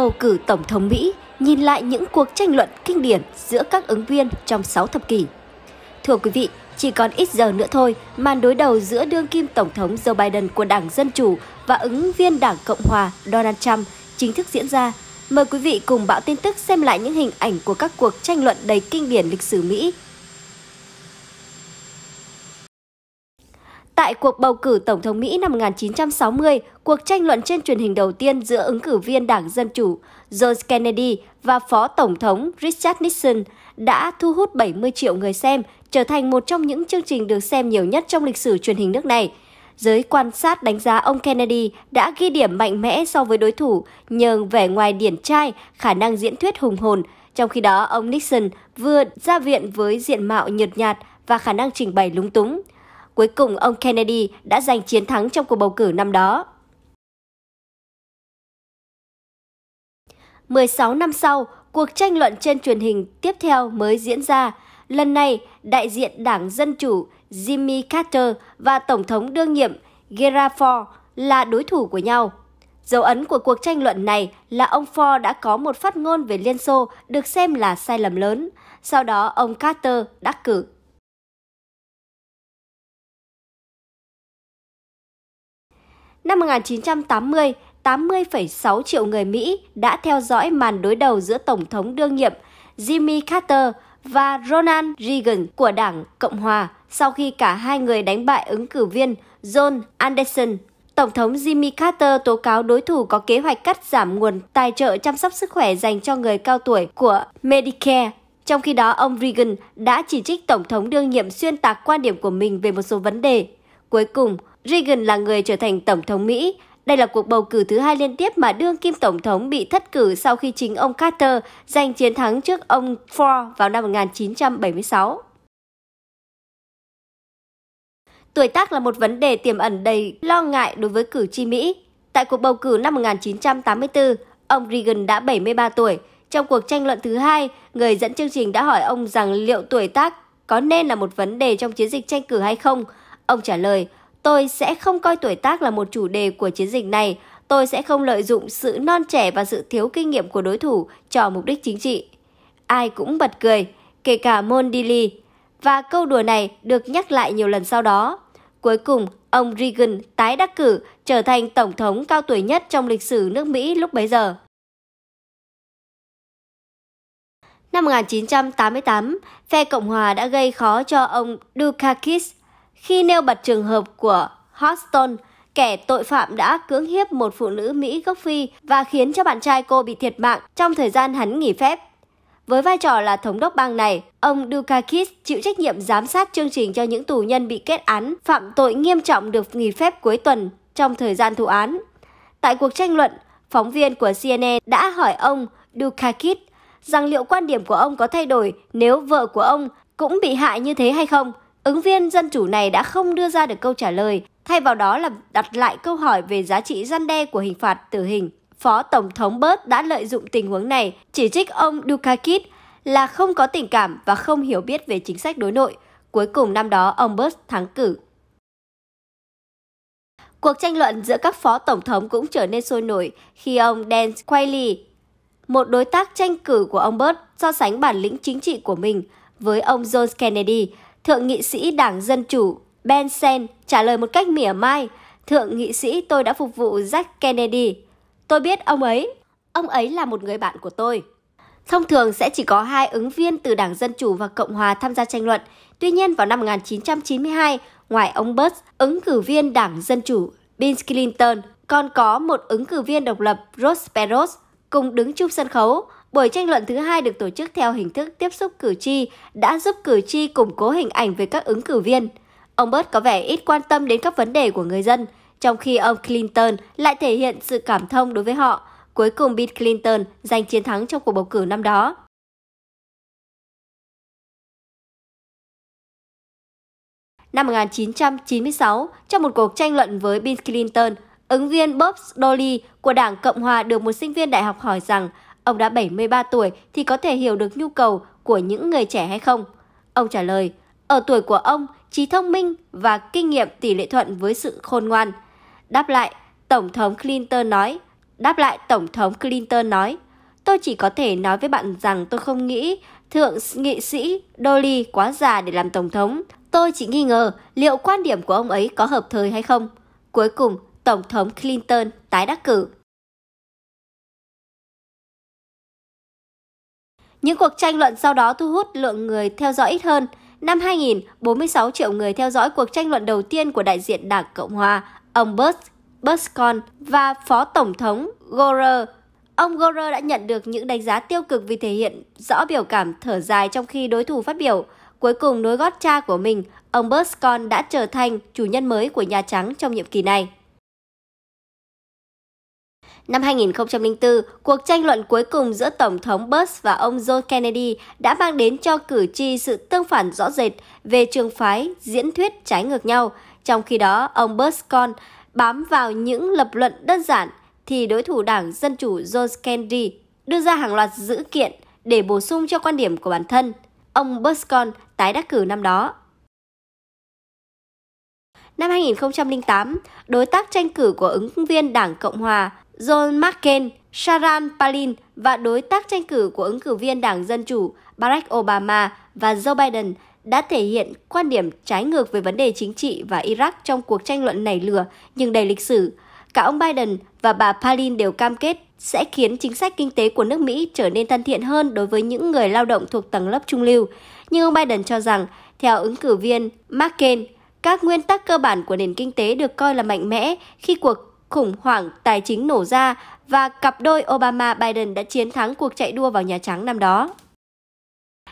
bầu cử Tổng thống Mỹ nhìn lại những cuộc tranh luận kinh điển giữa các ứng viên trong 6 thập kỷ. Thưa quý vị, chỉ còn ít giờ nữa thôi, màn đối đầu giữa đương kim Tổng thống Joe Biden của Đảng Dân Chủ và ứng viên Đảng Cộng Hòa Donald Trump chính thức diễn ra. Mời quý vị cùng Bão Tin Tức xem lại những hình ảnh của các cuộc tranh luận đầy kinh điển lịch sử Mỹ Tại cuộc bầu cử Tổng thống Mỹ năm 1960, cuộc tranh luận trên truyền hình đầu tiên giữa ứng cử viên Đảng Dân Chủ John Kennedy và Phó Tổng thống Richard Nixon đã thu hút 70 triệu người xem, trở thành một trong những chương trình được xem nhiều nhất trong lịch sử truyền hình nước này. Giới quan sát đánh giá ông Kennedy đã ghi điểm mạnh mẽ so với đối thủ nhờ vẻ ngoài điển trai, khả năng diễn thuyết hùng hồn. Trong khi đó, ông Nixon vừa ra viện với diện mạo nhợt nhạt và khả năng trình bày lúng túng. Cuối cùng, ông Kennedy đã giành chiến thắng trong cuộc bầu cử năm đó. 16 năm sau, cuộc tranh luận trên truyền hình tiếp theo mới diễn ra. Lần này, đại diện Đảng Dân Chủ Jimmy Carter và Tổng thống đương nhiệm Gerald Ford là đối thủ của nhau. Dấu ấn của cuộc tranh luận này là ông Ford đã có một phát ngôn về Liên Xô được xem là sai lầm lớn. Sau đó, ông Carter đắc cử Năm 1980, 80,6 triệu người Mỹ đã theo dõi màn đối đầu giữa Tổng thống đương nhiệm Jimmy Carter và Ronald Reagan của Đảng Cộng Hòa sau khi cả hai người đánh bại ứng cử viên John Anderson. Tổng thống Jimmy Carter tố cáo đối thủ có kế hoạch cắt giảm nguồn tài trợ chăm sóc sức khỏe dành cho người cao tuổi của Medicare. Trong khi đó, ông Reagan đã chỉ trích Tổng thống đương nhiệm xuyên tạc quan điểm của mình về một số vấn đề. Cuối cùng, Reagan là người trở thành Tổng thống Mỹ. Đây là cuộc bầu cử thứ hai liên tiếp mà đương kim Tổng thống bị thất cử sau khi chính ông Carter giành chiến thắng trước ông Ford vào năm 1976. Tuổi tác là một vấn đề tiềm ẩn đầy lo ngại đối với cử tri Mỹ. Tại cuộc bầu cử năm 1984, ông Reagan đã 73 tuổi. Trong cuộc tranh luận thứ hai, người dẫn chương trình đã hỏi ông rằng liệu tuổi tác có nên là một vấn đề trong chiến dịch tranh cử hay không. Ông trả lời, Tôi sẽ không coi tuổi tác là một chủ đề của chiến dịch này. Tôi sẽ không lợi dụng sự non trẻ và sự thiếu kinh nghiệm của đối thủ cho mục đích chính trị. Ai cũng bật cười, kể cả Mondili. Và câu đùa này được nhắc lại nhiều lần sau đó. Cuối cùng, ông Reagan tái đắc cử trở thành tổng thống cao tuổi nhất trong lịch sử nước Mỹ lúc bấy giờ. Năm 1988, phe Cộng hòa đã gây khó cho ông Dukakis khi nêu bật trường hợp của Houston, kẻ tội phạm đã cưỡng hiếp một phụ nữ Mỹ gốc Phi và khiến cho bạn trai cô bị thiệt mạng trong thời gian hắn nghỉ phép. Với vai trò là thống đốc bang này, ông Dukakis chịu trách nhiệm giám sát chương trình cho những tù nhân bị kết án phạm tội nghiêm trọng được nghỉ phép cuối tuần trong thời gian thụ án. Tại cuộc tranh luận, phóng viên của CNN đã hỏi ông Dukakis rằng liệu quan điểm của ông có thay đổi nếu vợ của ông cũng bị hại như thế hay không – Ứng viên dân chủ này đã không đưa ra được câu trả lời, thay vào đó là đặt lại câu hỏi về giá trị gian đe của hình phạt tử hình. Phó Tổng thống Bớt đã lợi dụng tình huống này, chỉ trích ông Dukakis là không có tình cảm và không hiểu biết về chính sách đối nội. Cuối cùng năm đó, ông Bớt thắng cử. Cuộc tranh luận giữa các phó tổng thống cũng trở nên sôi nổi khi ông Dan Quayle, một đối tác tranh cử của ông Bớt, so sánh bản lĩnh chính trị của mình với ông John Kennedy, Thượng nghị sĩ Đảng Dân Chủ Ben Sen trả lời một cách mỉa mai, Thượng nghị sĩ tôi đã phục vụ Jack Kennedy. Tôi biết ông ấy, ông ấy là một người bạn của tôi. Thông thường sẽ chỉ có hai ứng viên từ Đảng Dân Chủ và Cộng Hòa tham gia tranh luận. Tuy nhiên vào năm 1992, ngoài ông Bush, ứng cử viên Đảng Dân Chủ Bill Clinton, còn có một ứng cử viên độc lập Ross Perot cùng đứng chung sân khấu. Buổi tranh luận thứ hai được tổ chức theo hình thức tiếp xúc cử tri đã giúp cử tri củng cố hình ảnh về các ứng cử viên. Ông Bớt có vẻ ít quan tâm đến các vấn đề của người dân, trong khi ông Clinton lại thể hiện sự cảm thông đối với họ. Cuối cùng Bill Clinton giành chiến thắng trong cuộc bầu cử năm đó. Năm 1996, trong một cuộc tranh luận với Bill Clinton, ứng viên Bob Dolly của Đảng Cộng hòa được một sinh viên đại học hỏi rằng ông đã 73 tuổi thì có thể hiểu được nhu cầu của những người trẻ hay không? Ông trả lời, ở tuổi của ông, trí thông minh và kinh nghiệm tỷ lệ thuận với sự khôn ngoan. Đáp lại, Tổng thống Clinton nói, đáp lại Tổng thống Clinton nói, tôi chỉ có thể nói với bạn rằng tôi không nghĩ thượng nghị sĩ Dolly quá già để làm Tổng thống. Tôi chỉ nghi ngờ liệu quan điểm của ông ấy có hợp thời hay không. Cuối cùng, Tổng thống Clinton tái đắc cử Những cuộc tranh luận sau đó thu hút lượng người theo dõi ít hơn. Năm 2000, 46 triệu người theo dõi cuộc tranh luận đầu tiên của đại diện Đảng Cộng Hòa, ông Bush, Bushcon và Phó Tổng thống Gore. Ông Gore đã nhận được những đánh giá tiêu cực vì thể hiện rõ biểu cảm thở dài trong khi đối thủ phát biểu. Cuối cùng nối gót cha của mình, ông Bushcon đã trở thành chủ nhân mới của Nhà Trắng trong nhiệm kỳ này. Năm 2004, cuộc tranh luận cuối cùng giữa Tổng thống Bush và ông John Kennedy đã mang đến cho cử tri sự tương phản rõ rệt về trường phái diễn thuyết trái ngược nhau. Trong khi đó, ông Bush con bám vào những lập luận đơn giản thì đối thủ đảng Dân Chủ John Kennedy đưa ra hàng loạt dữ kiện để bổ sung cho quan điểm của bản thân. Ông Bush con tái đắc cử năm đó. Năm 2008, đối tác tranh cử của ứng viên Đảng Cộng Hòa John McCain, Sharon Palin và đối tác tranh cử của ứng cử viên Đảng Dân Chủ Barack Obama và Joe Biden đã thể hiện quan điểm trái ngược về vấn đề chính trị và Iraq trong cuộc tranh luận nảy lửa nhưng đầy lịch sử. Cả ông Biden và bà Palin đều cam kết sẽ khiến chính sách kinh tế của nước Mỹ trở nên thân thiện hơn đối với những người lao động thuộc tầng lớp trung lưu. Nhưng ông Biden cho rằng, theo ứng cử viên McCain, các nguyên tắc cơ bản của nền kinh tế được coi là mạnh mẽ khi cuộc khủng hoảng tài chính nổ ra và cặp đôi Obama-Biden đã chiến thắng cuộc chạy đua vào Nhà Trắng năm đó.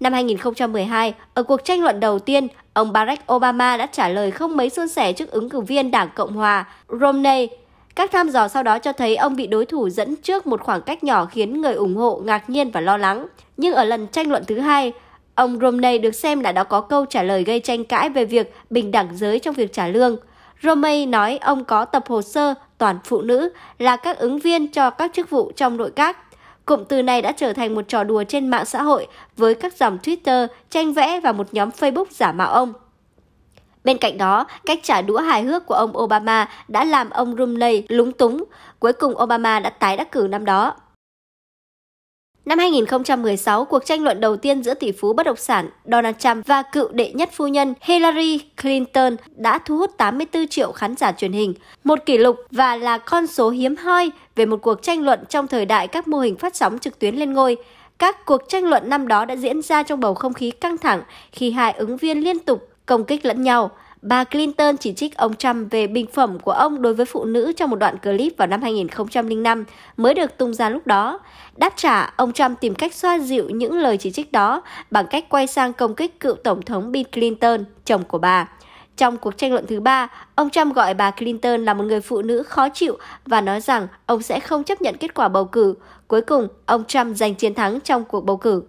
Năm 2012, ở cuộc tranh luận đầu tiên, ông Barack Obama đã trả lời không mấy suôn sẻ trước ứng cử viên Đảng Cộng hòa Romney. Các thăm dò sau đó cho thấy ông bị đối thủ dẫn trước một khoảng cách nhỏ khiến người ủng hộ ngạc nhiên và lo lắng. Nhưng ở lần tranh luận thứ hai, ông Romney được xem là đã có câu trả lời gây tranh cãi về việc bình đẳng giới trong việc trả lương – Romey nói ông có tập hồ sơ toàn phụ nữ là các ứng viên cho các chức vụ trong nội các. Cụm từ này đã trở thành một trò đùa trên mạng xã hội với các dòng Twitter, tranh vẽ và một nhóm Facebook giả mạo ông. Bên cạnh đó, cách trả đũa hài hước của ông Obama đã làm ông Romney lúng túng. Cuối cùng Obama đã tái đắc cử năm đó. Năm 2016, cuộc tranh luận đầu tiên giữa tỷ phú bất động sản Donald Trump và cựu đệ nhất phu nhân Hillary Clinton đã thu hút 84 triệu khán giả truyền hình, một kỷ lục và là con số hiếm hoi về một cuộc tranh luận trong thời đại các mô hình phát sóng trực tuyến lên ngôi. Các cuộc tranh luận năm đó đã diễn ra trong bầu không khí căng thẳng khi hai ứng viên liên tục công kích lẫn nhau. Bà Clinton chỉ trích ông Trump về bình phẩm của ông đối với phụ nữ trong một đoạn clip vào năm 2005 mới được tung ra lúc đó. Đáp trả, ông Trump tìm cách xoa dịu những lời chỉ trích đó bằng cách quay sang công kích cựu Tổng thống Bill Clinton, chồng của bà. Trong cuộc tranh luận thứ ba, ông Trump gọi bà Clinton là một người phụ nữ khó chịu và nói rằng ông sẽ không chấp nhận kết quả bầu cử. Cuối cùng, ông Trump giành chiến thắng trong cuộc bầu cử.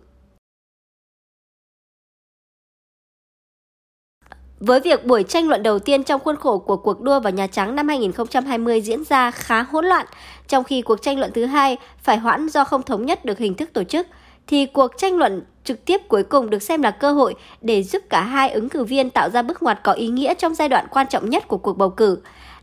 Với việc buổi tranh luận đầu tiên trong khuôn khổ của cuộc đua vào Nhà Trắng năm 2020 diễn ra khá hỗn loạn, trong khi cuộc tranh luận thứ hai phải hoãn do không thống nhất được hình thức tổ chức, thì cuộc tranh luận trực tiếp cuối cùng được xem là cơ hội để giúp cả hai ứng cử viên tạo ra bước ngoặt có ý nghĩa trong giai đoạn quan trọng nhất của cuộc bầu cử.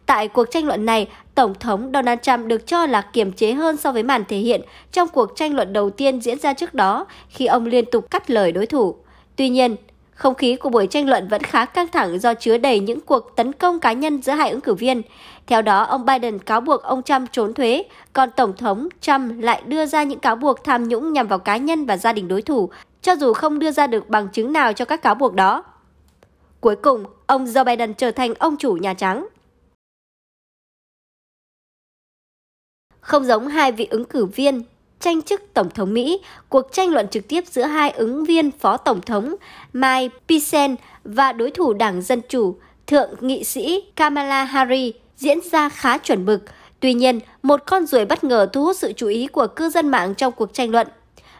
Tại cuộc tranh luận này, Tổng thống Donald Trump được cho là kiềm chế hơn so với màn thể hiện trong cuộc tranh luận đầu tiên diễn ra trước đó khi ông liên tục cắt lời đối thủ. Tuy nhiên, không khí của buổi tranh luận vẫn khá căng thẳng do chứa đầy những cuộc tấn công cá nhân giữa hai ứng cử viên. Theo đó, ông Biden cáo buộc ông Trump trốn thuế, còn Tổng thống Trump lại đưa ra những cáo buộc tham nhũng nhằm vào cá nhân và gia đình đối thủ, cho dù không đưa ra được bằng chứng nào cho các cáo buộc đó. Cuối cùng, ông Joe Biden trở thành ông chủ Nhà Trắng. Không giống hai vị ứng cử viên tranh chức Tổng thống Mỹ, cuộc tranh luận trực tiếp giữa hai ứng viên Phó Tổng thống Mike Pence và đối thủ Đảng Dân Chủ, Thượng nghị sĩ Kamala Harris diễn ra khá chuẩn mực. Tuy nhiên, một con ruồi bất ngờ thu hút sự chú ý của cư dân mạng trong cuộc tranh luận.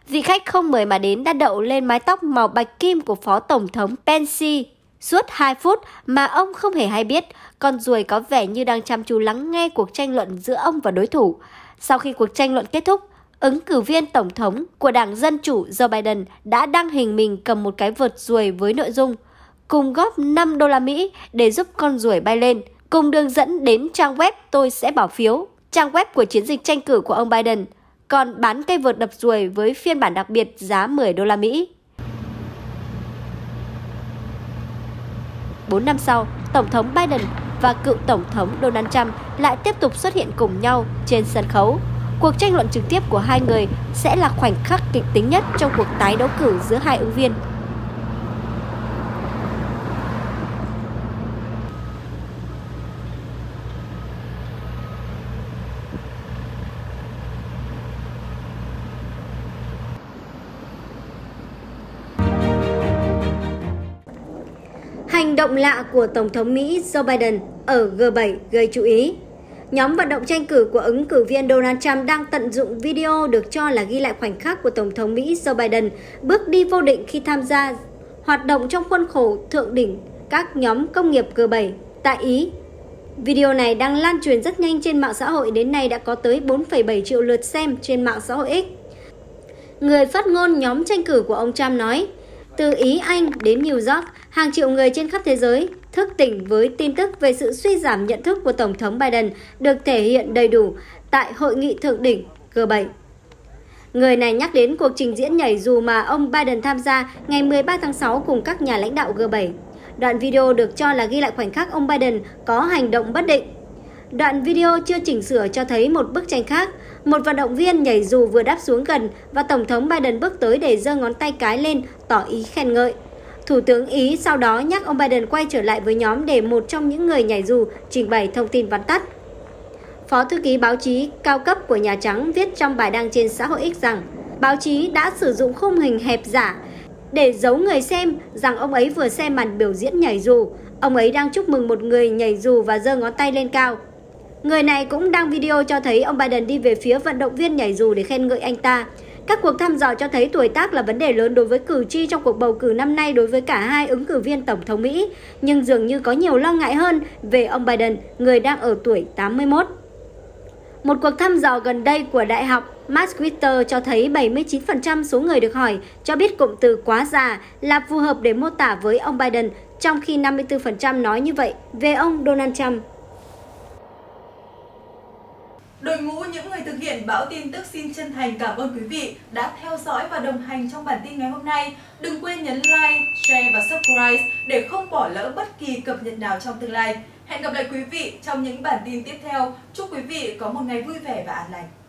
Vị khách không mời mà đến đã đậu lên mái tóc màu bạch kim của Phó Tổng thống Pence Suốt 2 phút mà ông không hề hay biết, con ruồi có vẻ như đang chăm chú lắng nghe cuộc tranh luận giữa ông và đối thủ. Sau khi cuộc tranh luận kết thúc, ứng cử viên tổng thống của Đảng Dân Chủ Joe Biden đã đăng hình mình cầm một cái vợt ruồi với nội dung cùng góp 5 đô la Mỹ để giúp con ruồi bay lên, cùng đường dẫn đến trang web tôi sẽ bỏ phiếu, trang web của chiến dịch tranh cử của ông Biden, còn bán cây vợt đập ruồi với phiên bản đặc biệt giá 10 đô la Mỹ. 4 năm sau, Tổng thống Biden và cựu Tổng thống Donald Trump lại tiếp tục xuất hiện cùng nhau trên sân khấu Cuộc tranh luận trực tiếp của hai người sẽ là khoảnh khắc kịch tính nhất trong cuộc tái đấu cử giữa hai ứng viên. Hành động lạ của Tổng thống Mỹ Joe Biden ở G7 gây chú ý Nhóm vận động tranh cử của ứng cử viên Donald Trump đang tận dụng video được cho là ghi lại khoảnh khắc của Tổng thống Mỹ Joe Biden bước đi vô định khi tham gia hoạt động trong khuôn khổ thượng đỉnh các nhóm công nghiệp G7 tại Ý. Video này đang lan truyền rất nhanh trên mạng xã hội đến nay đã có tới 4,7 triệu lượt xem trên mạng xã hội X. Người phát ngôn nhóm tranh cử của ông Trump nói, từ Ý Anh đến New York, hàng triệu người trên khắp thế giới thức tỉnh với tin tức về sự suy giảm nhận thức của Tổng thống Biden được thể hiện đầy đủ tại Hội nghị Thượng đỉnh G7. Người này nhắc đến cuộc trình diễn nhảy dù mà ông Biden tham gia ngày 13 tháng 6 cùng các nhà lãnh đạo G7. Đoạn video được cho là ghi lại khoảnh khắc ông Biden có hành động bất định. Đoạn video chưa chỉnh sửa cho thấy một bức tranh khác, một vận động viên nhảy dù vừa đáp xuống gần và Tổng thống Biden bước tới để giơ ngón tay cái lên tỏ ý khen ngợi. Thủ tướng Ý sau đó nhắc ông Biden quay trở lại với nhóm để một trong những người nhảy dù trình bày thông tin vắn tắt. Phó thư ký báo chí cao cấp của Nhà Trắng viết trong bài đăng trên xã hội X rằng báo chí đã sử dụng khung hình hẹp giả để giấu người xem rằng ông ấy vừa xem màn biểu diễn nhảy dù. Ông ấy đang chúc mừng một người nhảy dù và giơ ngón tay lên cao. Người này cũng đăng video cho thấy ông Biden đi về phía vận động viên nhảy dù để khen ngợi anh ta. Các cuộc thăm dò cho thấy tuổi tác là vấn đề lớn đối với cử tri trong cuộc bầu cử năm nay đối với cả hai ứng cử viên Tổng thống Mỹ, nhưng dường như có nhiều lo ngại hơn về ông Biden, người đang ở tuổi 81. Một cuộc thăm dò gần đây của Đại học Masquitter cho thấy 79% số người được hỏi cho biết cụm từ quá già là phù hợp để mô tả với ông Biden, trong khi 54% nói như vậy về ông Donald Trump. báo tin tức xin chân thành cảm ơn quý vị đã theo dõi và đồng hành trong bản tin ngày hôm nay. Đừng quên nhấn like, share và subscribe để không bỏ lỡ bất kỳ cập nhật nào trong tương lai. Hẹn gặp lại quý vị trong những bản tin tiếp theo. Chúc quý vị có một ngày vui vẻ và an lành.